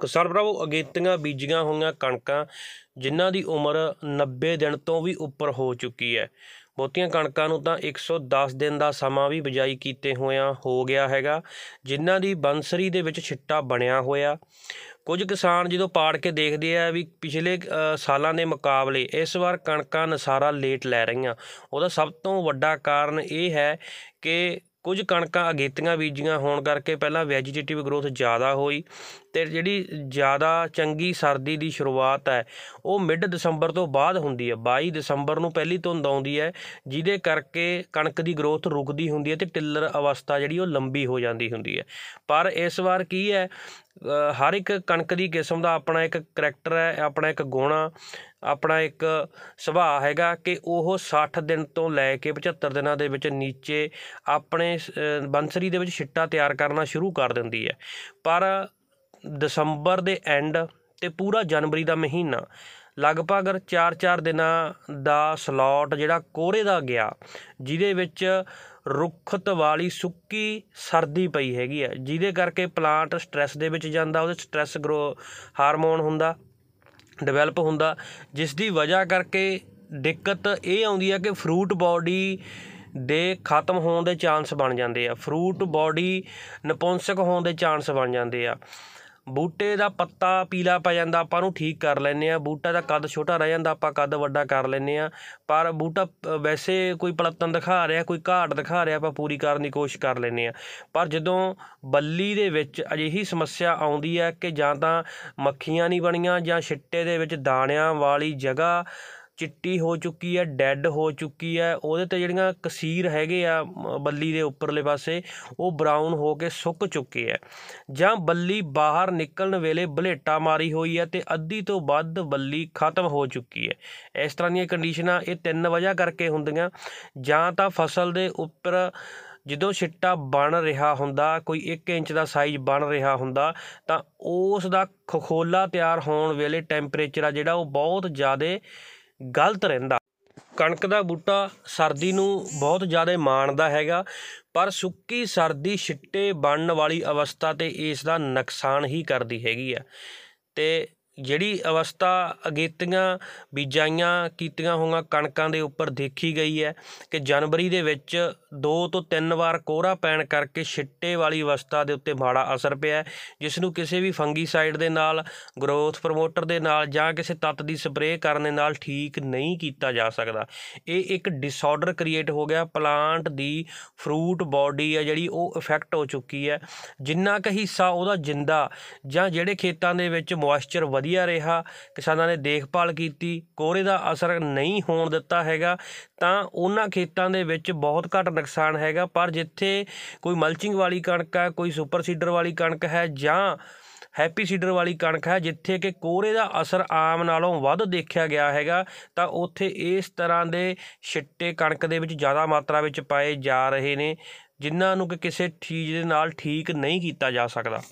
ਕਿਸਾਨ ਭਰਾਵੋ ਅਗੇਤੀਆਂ ਬੀਜੀਆਂ ਹੋਈਆਂ ਕਣਕਾਂ ਜਿਨ੍ਹਾਂ ਦੀ ਉਮਰ 90 ਦਿਨ ਤੋਂ ਵੀ ਉੱਪਰ ਹੋ ਚੁੱਕੀ ਹੈ ਬਹੁਤੀਆਂ ਕਣਕਾਂ ਨੂੰ ਤਾਂ 110 ਦਿਨ ਦਾ ਸਮਾਂ ਵੀ ਬਜਾਈ ਕੀਤੇ ਹੋਇਆ ਹੋ ਗਿਆ ਹੈਗਾ ਜਿਨ੍ਹਾਂ ਦੀ ਬੰਸਰੀ ਦੇ ਵਿੱਚ ਛਿੱਟਾ ਬਣਿਆ ਹੋਇਆ ਕੁਝ ਕਿਸਾਨ ਜਦੋਂ ਪਾੜ ਕੇ ਦੇਖਦੇ ਆ ਵੀ ਪਿਛਲੇ ਸਾਲਾਂ ਦੇ ਮੁਕਾਬਲੇ ਇਸ ਵਾਰ ਕਣਕਾਂ ਨਸਾਰਾ ਲੇਟ ਲੈ ਰਹੀਆਂ ਉਹਦਾ ਸਭ ਤੋਂ ਵੱਡਾ ਕਾਰਨ ਇਹ ਹੈ ਕਿ ਕੁਝ ਕਣਕਾਂ ਅਗੇਤੀਆਂ ਬੀਜੀਆਂ ਹੋਣ ਕਰਕੇ ਪਹਿਲਾਂ ਵੈਜੀਟੇਟਿਵ ਗਰੋਥ ਜ਼ਿਆਦਾ ਹੋਈ ਤੇ ਜਿਹੜੀ ਜ਼ਿਆਦਾ ਚੰਗੀ ਸਰਦੀ ਦੀ ਸ਼ੁਰੂਆਤ ਹੈ ਉਹ ਮਿਡ ਦਸੰਬਰ ਤੋਂ ਬਾਅਦ ਹੁੰਦੀ ਹੈ 22 ਦਸੰਬਰ ਨੂੰ ਪਹਿਲੀ ਧੁੰਦ ਆਉਂਦੀ ਹੈ ਜਿਹਦੇ ਕਰਕੇ ਕਣਕ ਦੀ ਗਰੋਥ ਰੁਕਦੀ ਹੁੰਦੀ ਹੈ ਤੇ ਟਿੱਲਰ ਅਵਸਥਾ ਜਿਹੜੀ ਉਹ ਲੰਬੀ ਹੋ ਜਾਂਦੀ ਹੁੰਦੀ ਹੈ ਪਰ ਇਸ ਵਾਰ ਕੀ ਹੈ ਹਰ ਇੱਕ ਕਣਕ ਦੀ ਕਿਸਮ ਦਾ ਆਪਣਾ ਇੱਕ ਕਰੈਕਟਰ ਹੈ ਆਪਣਾ ਇੱਕ ਗੁਣਾ ਆਪਣਾ ਇੱਕ ਸੁਭਾਅ ਹੈਗਾ ਕਿ ਉਹ 60 ਦਿਨ ਤੋਂ ਲੈ ਕੇ 75 ਦਿਨਾਂ ਦੇ ਵਿੱਚ ਨੀਚੇ ਆਪਣੇ ਬੰਸਰੀ ਦੇ ਵਿੱਚ ਛਿੱਟਾ ਤਿਆਰ ਕਰਨਾ ਸ਼ੁਰੂ ਕਰ ਦਿੰਦੀ ਹੈ ਪਰ ਦਸੰਬਰ ਦੇ ਐਂਡ ਤੇ ਪੂਰਾ ਜਨਵਰੀ ਦਾ ਮਹੀਨਾ ਲਗਭਗ 4-4 ਦਿਨਾਂ ਦਾ ਸਲਾਟ ਜਿਹੜਾ ਕੋਰੇ ਦਾ ਗਿਆ ਜਿਹਦੇ ਵਿੱਚ ਰੁੱਖਤ ਵਾਲੀ ਸੁੱਕੀ ਸਰਦੀ ਪਈ ਹੈਗੀ ਆ ਜਿਹਦੇ ਕਰਕੇ ਪਲਾਂਟ ਸਟ्रेस ਦੇ ਵਿੱਚ ਜਾਂਦਾ ਉਹਦੇ ਸਟ्रेस ਗਰੋ ਹਾਰਮੋਨ ਹੁੰਦਾ ਡਿਵੈਲਪ ਹੁੰਦਾ ਜਿਸ ਦੀ ਵਜ੍ਹਾ ਕਰਕੇ ਦਿੱਕਤ ਇਹ ਆਉਂਦੀ ਹੈ ਕਿ ਫਰੂਟ ਬਾਡੀ ਦੇ ਖਤਮ ਹੋਣ ਦੇ ਚਾਂਸ ਬਣ ਜਾਂਦੇ ਆ ਫਰੂਟ ਬਾਡੀ ਨਪੁੰਸਕ ਹੋਣ ਦੇ ਚਾਂਸ ਬਣ ਜਾਂਦੇ ਆ ਬੂਟੇ ਦਾ ਪੱਤਾ ਪੀਲਾ ਪੈ ਜਾਂਦਾ ਆਪਾਂ ਨੂੰ ਠੀਕ ਕਰ ਲੈਨੇ ਆ ਬੂਟਾ ਦਾ ਕੱਦ ਛੋਟਾ ਰਹਿ ਜਾਂਦਾ ਆਪਾਂ ਕੱਦ ਵੱਡਾ ਕਰ ਲੈਨੇ ਆ ਪਰ ਬੂਟਾ ਵੈਸੇ ਕੋਈ ਪਲਤਨ ਦਿਖਾ ਰਿਹਾ ਕੋਈ ਘਾਟ ਦਿਖਾ ਰਿਹਾ ਆਪਾਂ ਪੂਰੀ ਕਰਨ ਦੀ ਕੋਸ਼ਿਸ਼ ਕਰ ਲੈਨੇ ਆ ਪਰ ਜਦੋਂ ਬੱਲੀ ਦੇ ਵਿੱਚ ਅਜਿਹੀ ਸਮੱਸਿਆ ਆਉਂਦੀ ਹੈ ਕਿ ਜਾਂ ਤਾਂ ਮੱਖੀਆਂ ਨਹੀਂ ਬਣੀਆਂ ਜਾਂ ਛਿੱਟੇ ਦੇ ਵਿੱਚ ਦਾਣਿਆਂ ਵਾਲੀ ਜਗ੍ਹਾ ਚਿੱਟੀ ਹੋ ਚੁੱਕੀ ਹੈ ਡੈੱਡ ਹੋ ਚੁੱਕੀ ਹੈ ਉਹਦੇ 'ਤੇ ਜਿਹੜੀਆਂ ਕਸੀਰ ਹੈਗੇ ਆ ਬੱਲੀ ਦੇ ਉੱਪਰਲੇ ਪਾਸੇ ਉਹ ਬਰਾਊਨ ਹੋ ਕੇ ਸੁੱਕ ਚੁੱਕੇ ਆ ਜਾਂ ਬੱਲੀ ਬਾਹਰ ਨਿਕਲਣ ਵੇਲੇ ਬਲੇਟਾ ਮਾਰੀ ਹੋਈ ਹੈ ਤੇ ਅੱਧੀ ਤੋਂ ਵੱਧ ਬੱਲੀ ਖਤਮ ਹੋ ਚੁੱਕੀ ਹੈ ਇਸ ਤਰ੍ਹਾਂ ਦੀਆਂ ਕੰਡੀਸ਼ਨਾਂ ਇਹ ਤਿੰਨ ਵਜ੍ਹਾ ਕਰਕੇ ਹੁੰਦੀਆਂ ਜਾਂ ਤਾਂ ਫਸਲ ਦੇ ਉੱਪਰ ਜਦੋਂ ਛਿੱਟਾ ਬਣ ਰਿਹਾ ਹੁੰਦਾ ਕੋਈ 1 ਇੰਚ ਦਾ ਸਾਈਜ਼ ਬਣ ਰਿਹਾ ਹੁੰਦਾ ਤਾਂ ਉਸ ਦਾ ਖਖੋਲਾ ਤਿਆਰ ਹੋਣ ਵੇਲੇ ਟੈਂਪਰੇਚਰ ਆ ਜਿਹੜਾ ਉਹ ਬਹੁਤ ਜ਼ਿਆਦਾ ਗਲਤ ਰਹਿੰਦਾ ਕਣਕ ਦਾ ਬੂਟਾ ਸਰਦੀ ਨੂੰ ਬਹੁਤ ਜ਼ਿਆਦਾ ਮਾਣਦਾ ਹੈਗਾ ਪਰ ਸੁੱਕੀ ਸਰਦੀ ਛਿੱਟੇ ਬਣਨ ਵਾਲੀ ਅਵਸਥਾ ਤੇ ਇਸ ਦਾ ਨੁਕਸਾਨ ਹੀ ਕਰਦੀ ਹੈਗੀ ਆ ਤੇ ਜਿਹੜੀ ਅਵਸਥਾ ਅਗੇਤੀਆਂ ਬੀਜਾਈਆਂ ਕੀਤੀਆਂ ਹੋਈਆਂ ਕਣਕਾਂ ਦੇ ਉੱਪਰ ਦੇਖੀ ਗਈ ਹੈ ਕਿ ਜਨਵਰੀ ਦੇ ਵਿੱਚ ਦੋ ਤੋਂ ਤਿੰਨ ਵਾਰ ਕੋਹਰਾ ਪੈਣ ਕਰਕੇ ਛਿੱਟੇ ਵਾਲੀ ਅਵਸਥਾ ਦੇ ਉੱਤੇ ਮਾੜਾ ਅਸਰ ਪਿਆ ਜਿਸ ਨੂੰ ਕਿਸੇ ਵੀ ਫੰਗੀਸਾਈਡ ਦੇ ਨਾਲ ਗਰੋਥ ਪ੍ਰੋਮੋਟਰ ਦੇ ਨਾਲ ਜਾਂ ਕਿਸੇ ਤੱਤ ਦੀ ਸਪਰੇਅ ਕਰਨ ਦੇ ਨਾਲ ਠੀਕ ਨਹੀਂ ਕੀਤਾ ਜਾ ਸਕਦਾ ਇਹ ਇੱਕ ਡਿਸਆਰਡਰ ਕ੍ਰੀਏਟ ਹੋ ਗਿਆ ਪਲਾਂਟ ਦੀ ਫਰੂਟ ਬਾਡੀ ਹੈ ਜਿਹੜੀ ਉਹ ਇਫੈਕਟ ਹੋ ਚੁੱਕੀ ਹੈ ਜਿੰਨਾ ਕ ਹਿੱਸਾ ਉਹਦਾ ਜਿੰਦਾ ਜਾਂ ਜਿਹੜੇ ਖੇਤਾਂ ਦੇ ਵਿੱਚ ਮੋਇਸਚਰ ਵਧੀਆ ਰਿਹਾ ਕਿਸਾਨਾਂ ਨੇ ਦੇਖਭਾਲ ਕੀਤੀ ਕੋਰੇ ਦਾ ਅਸਰ ਨਹੀਂ ਹੋਣ ਦਿੱਤਾ ਹੈਗਾ ਤਾਂ ਉਹਨਾਂ ਖੇਤਾਂ ਦੇ ਵਿੱਚ ਬਹੁਤ ਘੱਟ ਨੁਕਸਾਨ ਹੈਗਾ ਪਰ ਜਿੱਥੇ ਕੋਈ ਮਲਚਿੰਗ ਵਾਲੀ ਕਣਕ ਹੈ ਕੋਈ ਸੁਪਰ ਸੀਡਰ ਵਾਲੀ ਕਣਕ ਹੈ ਜਾਂ ਹੈਪੀ ਸੀਡਰ ਵਾਲੀ ਕਣਕ ਹੈ ਜਿੱਥੇ ਕਿ ਕੋਰੇ ਦਾ ਅਸਰ ਆਮ ਨਾਲੋਂ ਵੱਧ ਦੇਖਿਆ ਗਿਆ ਹੈਗਾ ਤਾਂ ਉੱਥੇ ਇਸ ਤਰ੍ਹਾਂ ਦੇ ਛਿੱਟੇ ਕਣਕ ਦੇ ਵਿੱਚ ਜ਼ਿਆਦਾ ਮਾਤਰਾ ਵਿੱਚ ਪਾਏ ਜਾ ਰਹੇ ਨੇ ਜਿਨ੍ਹਾਂ ਨੂੰ ਕਿ ਕਿਸੇ ਚੀਜ਼ ਦੇ ਨਾਲ ਠੀਕ ਨਹੀਂ ਕੀਤਾ ਜਾ ਸਕਦਾ